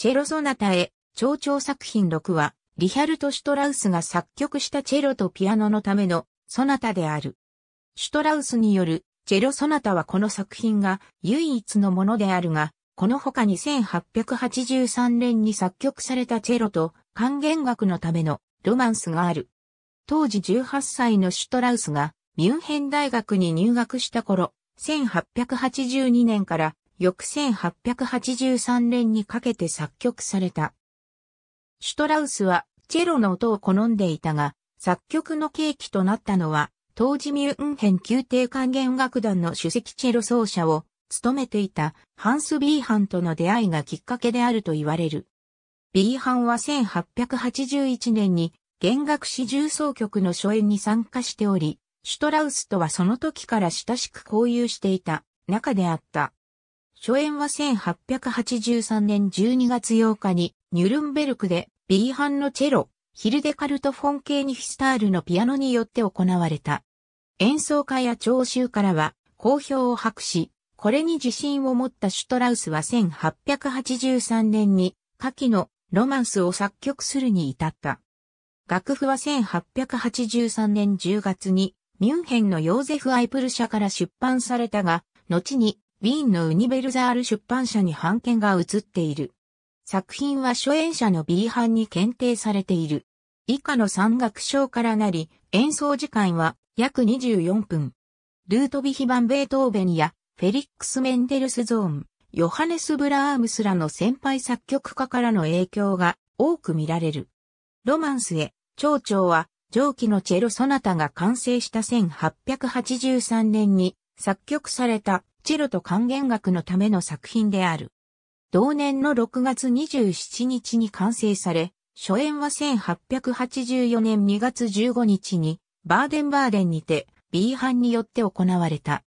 チェロソナタへ、長調作品6は、リヒャルト・シュトラウスが作曲したチェロとピアノのためのソナタである。シュトラウスによるチェロソナタはこの作品が唯一のものであるが、この他に1 8 8 3年に作曲されたチェロと還元楽のためのロマンスがある。当時18歳のシュトラウスがミュンヘン大学に入学した頃、1882年から翌1883年にかけて作曲された。シュトラウスはチェロの音を好んでいたが、作曲の契機となったのは、当時ミュンヘン宮廷管弦楽団の首席チェロ奏者を務めていたハンス・ビーハンとの出会いがきっかけであると言われる。ビーハンは1881年に弦楽四重奏曲の初演に参加しており、シュトラウスとはその時から親しく交友していた中であった。初演は1883年12月8日にニュルンベルクで B 班のチェロ、ヒルデカルト・フォン・ケーニヒスタールのピアノによって行われた。演奏家や聴衆からは好評を博し、これに自信を持ったシュトラウスは1883年に下記のロマンスを作曲するに至った。楽譜は1883年10月にミュンヘンのヨーゼフ・アイプル社から出版されたが、後にウィーンのウニベルザール出版社に版権が移っている。作品は初演者の B 版に検定されている。以下の山岳賞からなり、演奏時間は約24分。ルートビヒバン・ベートーベンやフェリックス・メンデルスゾーン、ヨハネス・ブラームスらの先輩作曲家からの影響が多く見られる。ロマンスへ、蝶々は上記のチェロソナタが完成した1883年に作曲されたチェロと還元楽のための作品である。同年の6月27日に完成され、初演は1884年2月15日に、バーデンバーデンにて、B 班によって行われた。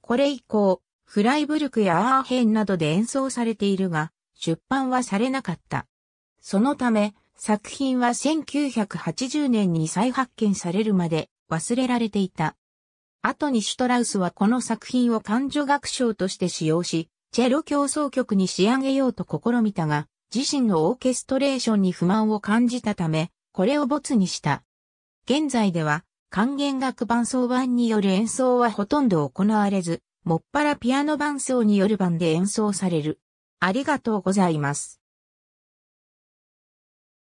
これ以降、フライブルクやアーヘンなどで演奏されているが、出版はされなかった。そのため、作品は1980年に再発見されるまで忘れられていた。後にシュトラウスはこの作品を感女楽章として使用し、チェロ協奏曲に仕上げようと試みたが、自身のオーケストレーションに不満を感じたため、これを没にした。現在では、管弦楽伴奏版による演奏はほとんど行われず、もっぱらピアノ伴奏による版で演奏される。ありがとうございます。